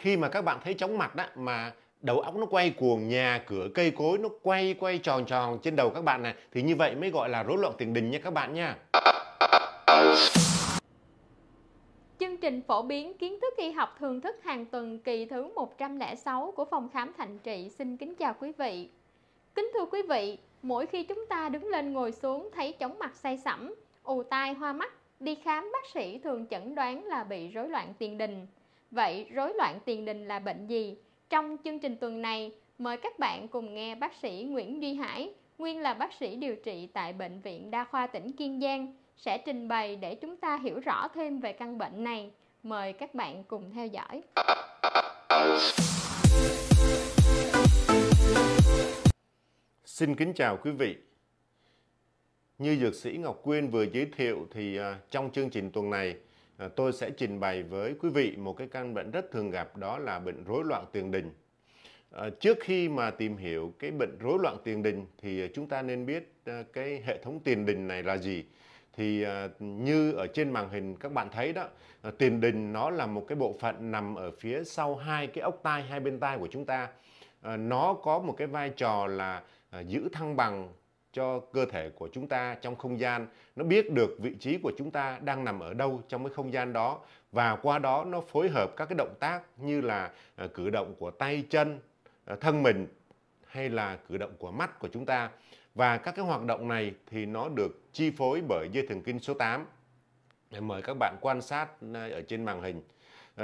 khi mà các bạn thấy chóng mặt đó mà đầu óc nó quay cuồng nhà cửa cây cối nó quay quay tròn tròn trên đầu các bạn này thì như vậy mới gọi là rối loạn tiền đình nha các bạn nha Chương trình phổ biến kiến thức y học thường thức hàng tuần kỳ thứ 106 của phòng khám Thạnh Trị xin kính chào quý vị. Kính thưa quý vị, mỗi khi chúng ta đứng lên ngồi xuống thấy chóng mặt say sẩm, ù tai hoa mắt, đi khám bác sĩ thường chẩn đoán là bị rối loạn tiền đình. Vậy rối loạn tiền đình là bệnh gì? Trong chương trình tuần này, mời các bạn cùng nghe bác sĩ Nguyễn Duy Hải, nguyên là bác sĩ điều trị tại Bệnh viện Đa khoa tỉnh Kiên Giang, sẽ trình bày để chúng ta hiểu rõ thêm về căn bệnh này. Mời các bạn cùng theo dõi. Xin kính chào quý vị. Như dược sĩ Ngọc Quyên vừa giới thiệu thì à, trong chương trình tuần này, À, tôi sẽ trình bày với quý vị một cái căn bệnh rất thường gặp đó là bệnh rối loạn tiền đình. À, trước khi mà tìm hiểu cái bệnh rối loạn tiền đình thì chúng ta nên biết à, cái hệ thống tiền đình này là gì. Thì như ở trên màn hình các bạn thấy đó, tiền đình nó là một cái bộ phận nằm ở phía sau hai cái ốc tai hai bên tai của chúng ta. Nó có một cái vai trò là giữ thăng bằng cho cơ thể của chúng ta trong không gian nó biết được vị trí của chúng ta đang nằm ở đâu trong cái không gian đó và qua đó nó phối hợp các cái động tác như là ờ, cử động của tay chân ờ, thân mình hay là cử động của mắt của chúng ta và các cái hoạt động này thì nó được chi phối bởi dây thần kinh số 8 mời các bạn quan sát ờ, ở trên màn hình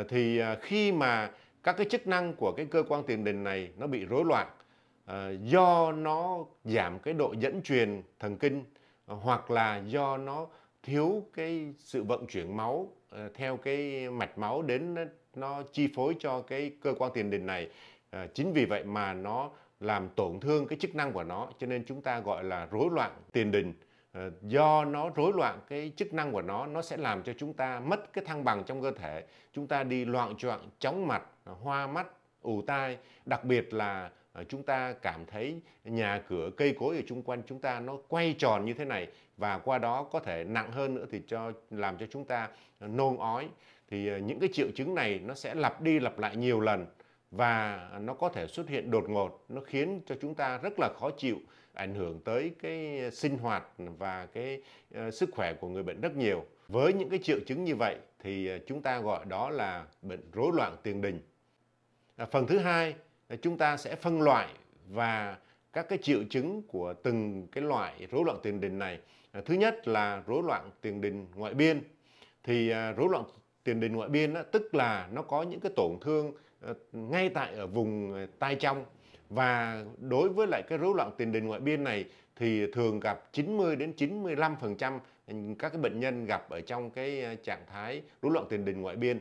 thì khi mà các cái chức năng của cái cơ quan tiền đình này nó bị rối loạn Ờ, do nó giảm cái độ dẫn truyền thần kinh ờ, hoặc là do nó thiếu cái sự vận chuyển máu ờ, theo cái mạch máu đến nó chi phối cho cái cơ quan tiền đình này chính vì vậy mà nó làm tổn thương cái chức năng của nó cho nên chúng ta gọi là rối loạn tiền đình do nó rối loạn cái chức năng của nó nó sẽ làm cho chúng ta mất cái thăng bằng trong cơ thể chúng ta đi loạn choạng chóng mặt hoa mắt ù tai đặc biệt là Ờ, chúng ta cảm thấy nhà cửa cây cối ở chung quanh chúng ta nó quay tròn như thế này và qua đó có thể nặng hơn nữa thì cho làm cho chúng ta ờ, nôn ói thì ờ, những cái triệu chứng này nó sẽ lặp đi lặp lại nhiều lần và nó có thể xuất hiện đột ngột nó khiến cho chúng ta rất là khó chịu ảnh hưởng tới cái sinh hoạt và cái sức khỏe của người bệnh rất nhiều với những cái triệu chứng như vậy thì chúng ta gọi đó là bệnh rối loạn tiền đình phần thứ hai Ờ, chúng ta sẽ phân loại và các cái triệu chứng của từng cái loại rối loạn tiền đình này. Ờ, thứ nhất là rối loạn tiền đình ngoại biên. Thì ờ, rối loạn tiền đình ngoại biên đó, tức là nó có những cái tổn thương ngay tại ở vùng tai trong và đối với lại cái rối loạn tiền đình ngoại biên này thì thường gặp 90 đến 95% các cái bệnh nhân gặp ở trong cái trạng thái rối loạn tiền đình ngoại biên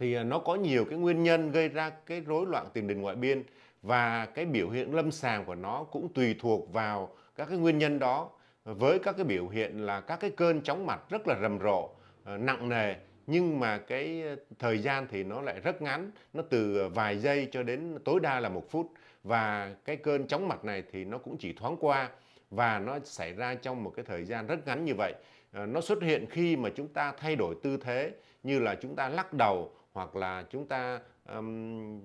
thì à, nó có nhiều cái nguyên nhân gây ra cái rối loạn tiền đình ngoại biên và cái biểu hiện lâm sàng của nó cũng tùy thuộc vào các cái nguyên nhân đó với các cái biểu hiện là các cái cơn chóng mặt rất là rầm rộ ờ, nặng nề nhưng mà cái ờ, thời gian thì nó lại rất ngắn nó từ ờ, vài giây cho đến tối đa là một phút và cái cơn chóng mặt này thì nó cũng chỉ thoáng qua và nó xảy ra trong một cái thời gian rất ngắn như vậy nó xuất hiện khi mà chúng ta thay đổi tư thế như là chúng ta lắc đầu hoặc là chúng ta um,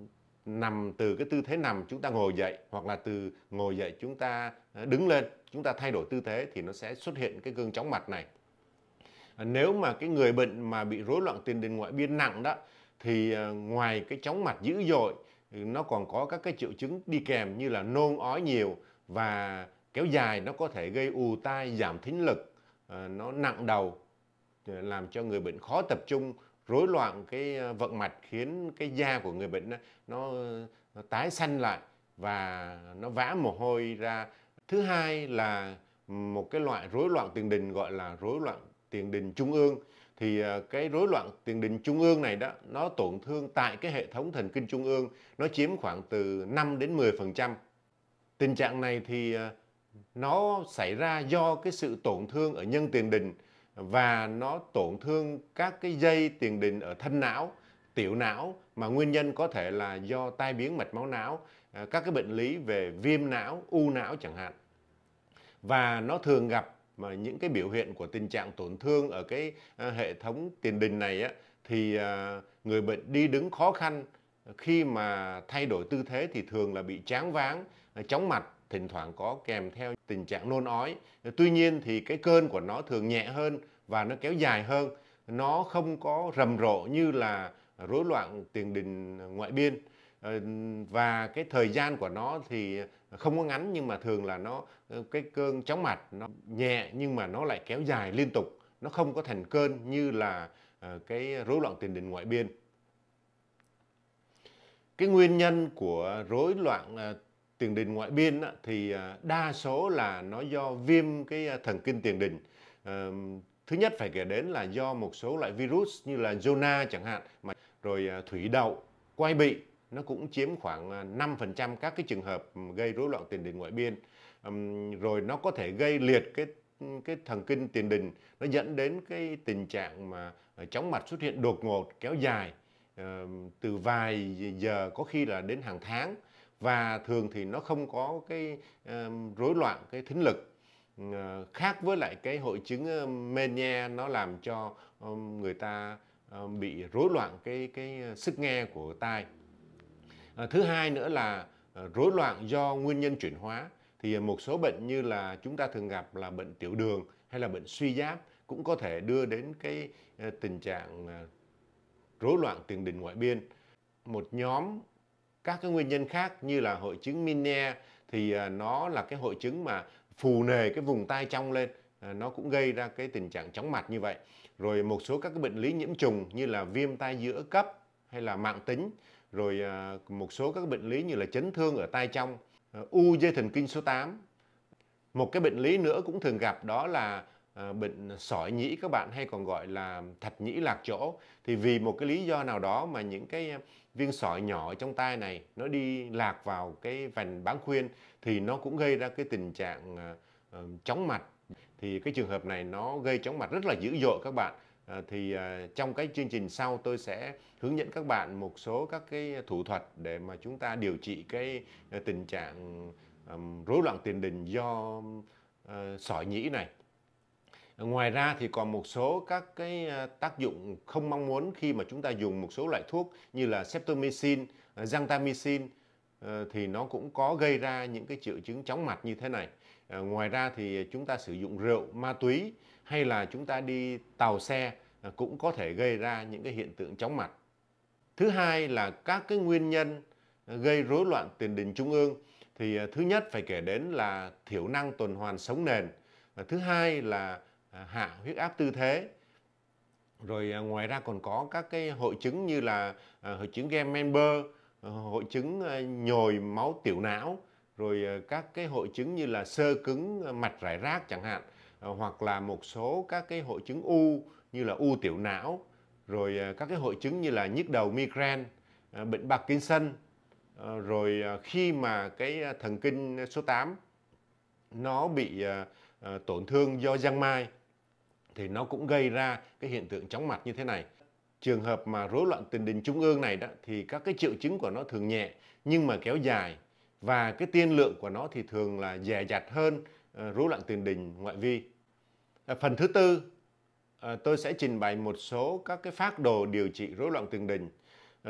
nằm từ cái tư thế nằm chúng ta ngồi dậy hoặc là từ ngồi dậy chúng ta ờ, đứng lên chúng ta thay đổi tư thế thì nó sẽ xuất hiện cái gương chóng mặt này à, nếu mà cái người bệnh mà bị rối loạn tiền đình ngoại biên nặng đó thì ờ, ngoài cái chóng mặt dữ dội ừ, nó còn có các cái triệu chứng đi kèm như là nôn ói nhiều và kéo dài nó có thể gây ù tai giảm thính lực ờ, nó nặng đầu làm cho người bệnh khó tập trung rối loạn cái ờ, vận mạch khiến cái da của người bệnh nó, nó, tái xanh lại và nó vã mồ hôi ra thứ hai là một cái loại rối loạn tiền đình gọi là rối loạn tiền đình trung ương thì ờ, cái rối loạn tiền đình trung ương này đó nó tổn thương tại cái hệ thống thần kinh trung ương nó chiếm khoảng từ 5 đến 10%. Tình trạng này thì ờ, nó xảy ra do cái sự tổn thương ở nhân tiền đình và nó tổn thương các cái dây tiền đình ở thân não, tiểu não mà nguyên nhân có thể là do tai biến mạch máu não, à, các cái bệnh lý về viêm não, u não chẳng hạn. Và nó thường gặp mà những cái biểu hiện của tình trạng tổn thương ở cái à, hệ thống tiền đình này á, thì à, người bệnh đi đứng khó khăn khi mà thay đổi tư thế thì thường là bị chán váng, chóng mặt thỉnh thoảng có kèm theo tình trạng nôn ói. Tuy nhiên thì cái cơn của nó thường nhẹ hơn và nó kéo dài hơn. Nó không có rầm rộ như là rối loạn tiền đình ngoại biên ờ, và cái thời gian của nó thì không có ngắn nhưng mà thường là nó ờ, cái cơn chóng mặt nó nhẹ nhưng mà nó lại kéo dài liên tục nó không có thành cơn như là ờ, cái rối loạn tiền đình ngoại biên cái nguyên nhân của rối loạn tiền đình ngoại biên thì à, đa số là nó do viêm cái à, thần kinh tiền đình thứ nhất phải kể đến là do một số loại virus như là zona chẳng hạn mà rồi à, thủy đậu quay bị nó cũng chiếm khoảng 5% các cái trường hợp gây rối loạn tiền đình ngoại biên rồi nó có thể gây liệt cái cái thần kinh tiền đình nó dẫn đến cái tình trạng mà chóng mặt xuất hiện đột ngột kéo dài từ vài giờ có khi là đến hàng tháng và thường thì nó không có cái rối loạn cái thính lực ờ, khác với lại cái hội chứng mania nó làm cho người ta bị rối loạn cái cái sức nghe của tai ờ, thứ hai nữa là ờ, rối loạn do nguyên nhân chuyển hóa thì một số bệnh như là chúng ta thường gặp là bệnh tiểu đường hay là bệnh suy giáp cũng có thể đưa đến cái tình trạng rối loạn tiền đình ngoại biên một nhóm các cái nguyên nhân khác như là hội chứng Mine thì à, nó là cái hội chứng mà phù nề cái vùng tai trong lên à, nó cũng gây ra cái tình trạng chóng mặt như vậy rồi một số các cái bệnh lý nhiễm trùng như là viêm tai giữa cấp hay là mạng tính rồi à, một số các bệnh lý như là chấn thương ở tai trong u dây thần kinh số 8 một cái bệnh lý nữa cũng thường gặp đó là À, bệnh sỏi nhĩ các bạn hay còn gọi là thạch nhĩ lạc chỗ thì vì một cái lý do nào đó mà những cái viên sỏi nhỏ trong tai này nó đi lạc vào cái vành bán khuyên thì nó cũng gây ra cái tình trạng à, à, chóng mặt thì cái trường hợp này nó gây chóng mặt rất là dữ dội các bạn à, thì à, trong cái chương trình sau tôi sẽ hướng dẫn các bạn một số các cái thủ thuật để mà chúng ta điều trị cái à, tình trạng à, rối loạn tiền đình do à, sỏi nhĩ này ngoài ra thì còn một số các cái à, tác dụng không mong muốn khi mà chúng ta dùng một số loại thuốc như là septomycin gentamicin à, ờ, thì nó cũng có gây ra những cái triệu chứng chóng mặt như thế này à, ngoài ra thì chúng ta sử dụng rượu ma túy hay là chúng ta đi tàu xe cũng có thể gây ra những cái hiện tượng chóng mặt thứ hai là các cái nguyên nhân gây rối loạn tiền đình trung ương thì thứ nhất phải kể đến là thiểu năng tuần hoàn sống nền thứ hai là À, hạ huyết áp tư thế rồi à, ngoài ra còn có các cái hội chứng như là à, hội chứng Guillain-Barré hội chứng nhồi máu tiểu não rồi các cái hội chứng như là sơ cứng mạch rải rác chẳng hạn hoặc là một số các cái hội chứng u như là u tiểu não rồi các cái hội chứng như là nhức đầu migraine bệnh Parkinson rồi khi mà cái thần kinh số 8 nó bị tổn thương do giang mai thì nó cũng gây ra cái hiện tượng chóng mặt như thế này trường hợp mà rối loạn tiền đình trung ương này đó thì các cái triệu chứng của nó thường nhẹ nhưng mà kéo dài và cái tiên lượng của nó thì thường là dè dặt hơn ờ, rối loạn tiền đình ngoại vi ờ, phần thứ tư ờ, tôi sẽ trình bày một số các cái phác đồ điều trị rối loạn tiền đình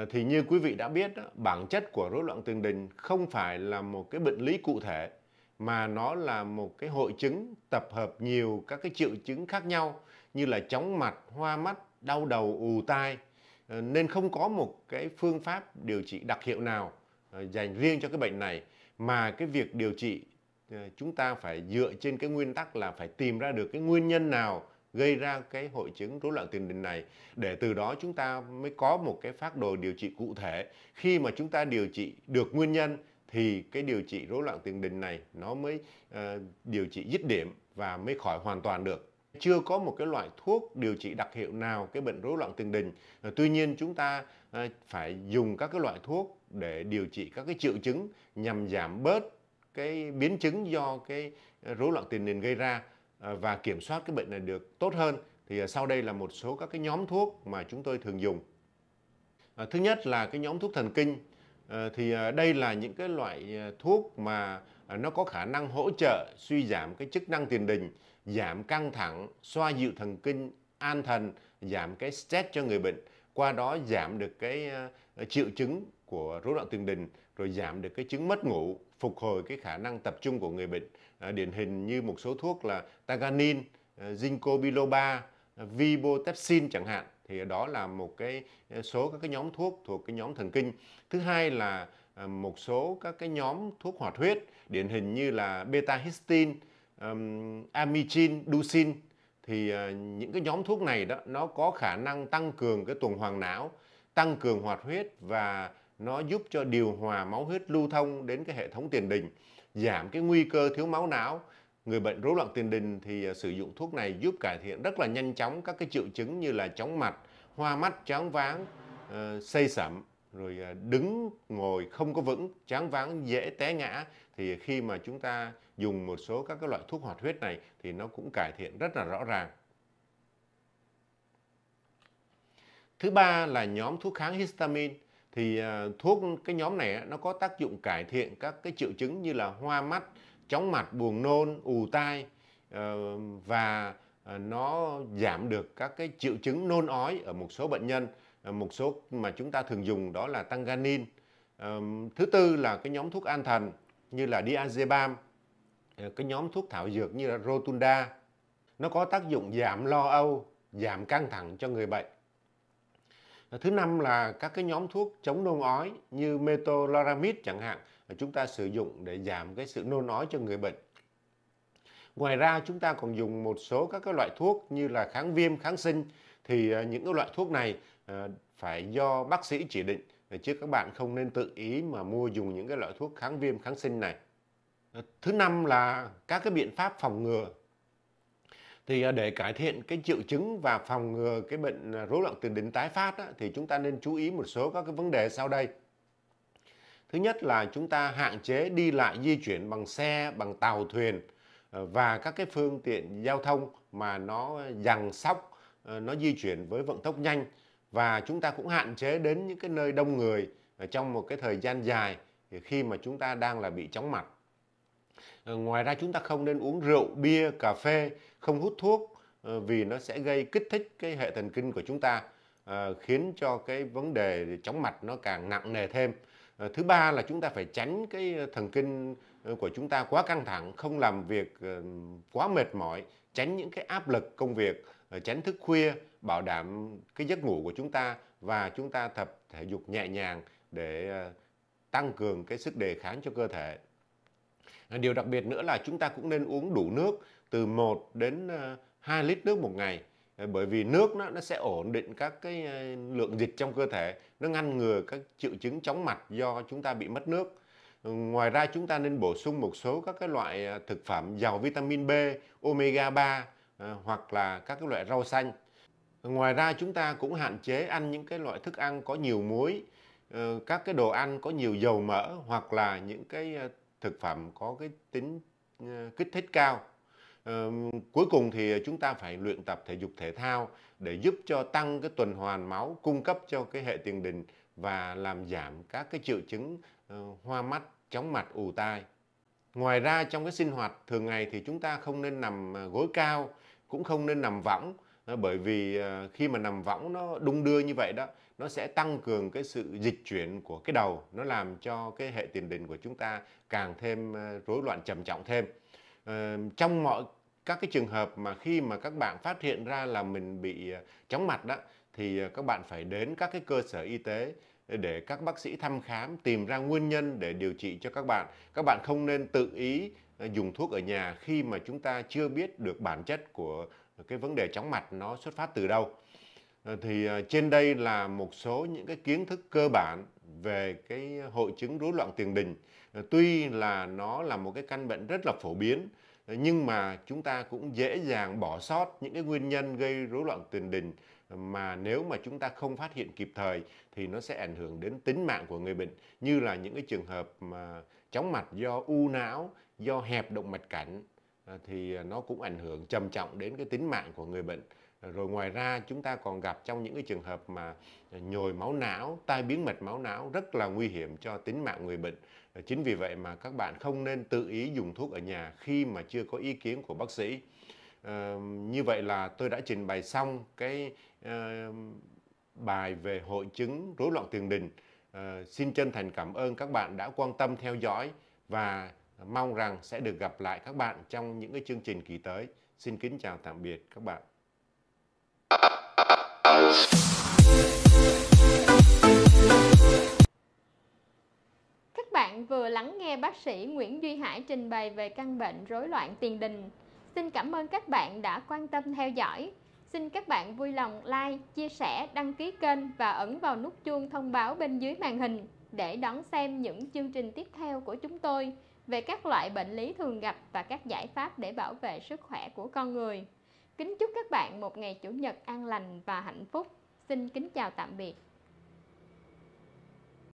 thì như quý vị đã biết bản chất của rối loạn tiền đình không phải là một cái bệnh lý cụ thể mà nó là một cái hội chứng tập hợp nhiều các cái triệu chứng khác nhau như là chóng mặt, hoa mắt, đau đầu, ù tai ờ, nên không có một cái phương pháp điều trị đặc hiệu nào ờ, dành riêng cho cái bệnh này mà cái việc điều trị ờ, chúng ta phải dựa trên cái nguyên tắc là phải tìm ra được cái nguyên nhân nào gây ra cái hội chứng rối loạn tiền đình này để từ đó chúng ta mới có một cái phác đồ điều trị cụ thể khi mà chúng ta điều trị được nguyên nhân thì cái điều trị rối loạn tiền đình này nó mới uh, điều trị dứt điểm và mới khỏi hoàn toàn được chưa có một cái loại thuốc điều trị đặc hiệu nào cái bệnh rối loạn tiền đình ờ, tuy nhiên chúng ta ờ, phải dùng các cái loại thuốc để điều trị các cái triệu chứng nhằm giảm bớt cái biến chứng do cái rối loạn tiền đình gây ra và kiểm soát cái bệnh này được tốt hơn thì sau đây là một số các cái nhóm thuốc mà chúng tôi thường dùng thứ nhất là cái nhóm thuốc thần kinh Ờ, thì ờ, đây là những cái loại ờ, thuốc mà nó có khả năng hỗ trợ suy giảm cái chức năng tiền đình, giảm căng thẳng, xoa dịu thần kinh, an thần, giảm cái stress cho người bệnh, qua đó giảm được cái triệu chứng của rối loạn tiền đình, rồi giảm được cái chứng mất ngủ, phục hồi cái khả năng tập trung của người bệnh. Điển hình như một số thuốc là taganin, Zinco biloba, vibotepsin chẳng hạn thì đó là một cái ờ, số các cái nhóm thuốc thuộc cái nhóm thần kinh thứ hai là ờ, một số các cái nhóm thuốc hoạt huyết điển hình như là beta histin, um, amicin ducin thì uh, những cái nhóm thuốc này đó nó có khả năng tăng cường cái tuần hoàn não tăng cường hoạt huyết và nó giúp cho điều hòa máu huyết lưu thông đến cái hệ thống tiền đình giảm cái nguy cơ thiếu máu não người bệnh rối loạn tiền đình thì à, sử dụng thuốc này giúp cải thiện rất là nhanh chóng các cái triệu chứng như là chóng mặt, hoa mắt, chóng váng, xây ờ, sẩm, rồi à, đứng ngồi không có vững, chóng váng dễ té ngã thì khi mà chúng ta dùng một số các cái loại thuốc hoạt huyết này thì nó cũng cải thiện rất là rõ ràng. Thứ ba là nhóm thuốc kháng histamine thì à, thuốc cái nhóm này nó có tác dụng cải thiện các cái triệu chứng như là hoa mắt, chóng mặt buồn nôn ù tai ờ, và ờ, nó giảm được các cái triệu chứng nôn ói ở một số bệnh nhân ờ, một số mà chúng ta thường dùng đó là tăng ganin thứ tư là cái nhóm thuốc an thần như là diazepam cái nhóm thuốc thảo dược như là rotunda nó có tác dụng giảm lo âu giảm căng thẳng cho người bệnh thứ năm là các cái nhóm thuốc chống nôn ói như metoloramid chẳng hạn chúng ta sử dụng để giảm cái sự nôn ói cho người bệnh ngoài ra chúng ta còn dùng một số các cái loại thuốc như là kháng viêm kháng sinh thì ờ, những cái loại thuốc này ờ, phải do bác sĩ chỉ định chứ các bạn không nên tự ý mà mua dùng những cái loại thuốc kháng viêm kháng sinh này ờ, thứ năm là các cái biện pháp phòng ngừa thì à, để cải thiện cái triệu chứng và phòng ngừa cái bệnh à, rối loạn tiền đình tái phát á, thì chúng ta nên chú ý một số các cái vấn đề sau đây thứ nhất là chúng ta hạn chế đi lại di chuyển bằng xe bằng tàu thuyền ờ, và các cái phương tiện giao thông mà nó dằng sóc ờ, nó di chuyển với vận tốc nhanh và chúng ta cũng hạn chế đến những cái nơi đông người ờ, trong một cái thời gian dài khi mà chúng ta đang là bị chóng mặt Ờ, ngoài ra chúng ta không nên uống rượu bia cà phê không hút thuốc ờ, vì nó sẽ gây kích thích cái hệ thần kinh của chúng ta ờ, khiến cho cái vấn đề chóng mặt nó càng nặng nề thêm thứ ba là chúng ta phải tránh cái thần kinh của chúng ta quá căng thẳng không làm việc quá mệt mỏi tránh những cái áp lực công việc tránh thức khuya bảo đảm cái giấc ngủ của chúng ta và chúng ta tập thể dục nhẹ nhàng để tăng cường cái sức đề kháng cho cơ thể Điều đặc biệt nữa là chúng ta cũng nên uống đủ nước từ 1 đến 2 ờ, lít nước một ngày ờ, bởi vì nước nó, nó sẽ ổn định các cái ờ, lượng dịch trong cơ thể nó ngăn ngừa các triệu chứng chóng mặt do chúng ta bị mất nước ừ, ngoài ra chúng ta nên bổ sung một số các cái loại thực phẩm giàu vitamin B omega 3 hoặc là các cái loại rau xanh ngoài ra chúng ta cũng hạn chế ăn những cái loại thức ăn có nhiều muối các cái đồ ăn có nhiều dầu mỡ hoặc là những cái thực phẩm có cái tính ờ, kích thích cao ờ, cuối cùng thì chúng ta phải luyện tập thể dục thể thao để giúp cho tăng cái tuần hoàn máu cung cấp cho cái hệ tiền đình và làm giảm các cái triệu chứng ờ, hoa mắt chóng mặt ù tai ngoài ra trong cái sinh hoạt thường ngày thì chúng ta không nên nằm gối cao cũng không nên nằm võng bởi vì khi mà nằm võng nó đung đưa như vậy đó nó sẽ tăng cường cái sự dịch chuyển của cái đầu nó làm cho cái hệ tiền đình của chúng ta càng thêm ờ, rối loạn trầm trọng thêm ờ, trong mọi các cái trường hợp mà khi mà các bạn phát hiện ra là mình bị ờ, chóng mặt đó thì ờ, các bạn phải đến các cái cơ sở y tế để các bác sĩ thăm khám tìm ra nguyên nhân để điều trị cho các bạn các bạn không nên tự ý dùng thuốc ở nhà khi mà chúng ta chưa biết được bản chất của cái vấn đề chóng mặt nó xuất phát từ đâu Ờ, thì ờ, trên đây là một số những cái kiến thức cơ bản về cái hội chứng rối loạn tiền đình ờ, tuy là nó là một cái căn bệnh rất là phổ biến nhưng mà chúng ta cũng dễ dàng bỏ sót những cái nguyên nhân gây rối loạn tiền đình mà nếu mà chúng ta không phát hiện kịp thời thì nó sẽ ảnh hưởng đến tính mạng của người bệnh như là những cái trường hợp mà chóng mặt do u não do hẹp động mạch cảnh thì nó cũng ảnh hưởng trầm trọng đến cái tính mạng của người bệnh rồi ngoài ra chúng ta còn gặp trong những cái trường hợp mà ờ, nhồi máu não tai biến mạch máu não rất là nguy hiểm cho tính mạng người bệnh ờ, chính vì vậy mà các bạn không nên tự ý dùng thuốc ở nhà khi mà chưa có ý kiến của bác sĩ à, như vậy là tôi đã trình bày xong cái à, bài về hội chứng rối loạn tiền đình à, xin chân thành cảm ơn các bạn đã quan tâm theo dõi và mong rằng sẽ được gặp lại các bạn trong những cái chương trình kỳ tới xin kính chào tạm biệt các bạn Stars. Các bạn vừa lắng nghe bác sĩ Nguyễn Duy Hải trình bày về căn bệnh rối loạn tiền đình. Xin cảm ơn các bạn đã quan tâm theo dõi. Xin các bạn vui lòng like, chia sẻ, đăng ký kênh và ấn vào nút chuông thông báo bên dưới màn hình để đón xem những chương trình tiếp theo của chúng tôi về các loại bệnh lý thường gặp và các giải pháp để bảo vệ sức khỏe của con người. Kính chúc các bạn một ngày Chủ nhật an lành và hạnh phúc. Xin kính chào tạm biệt.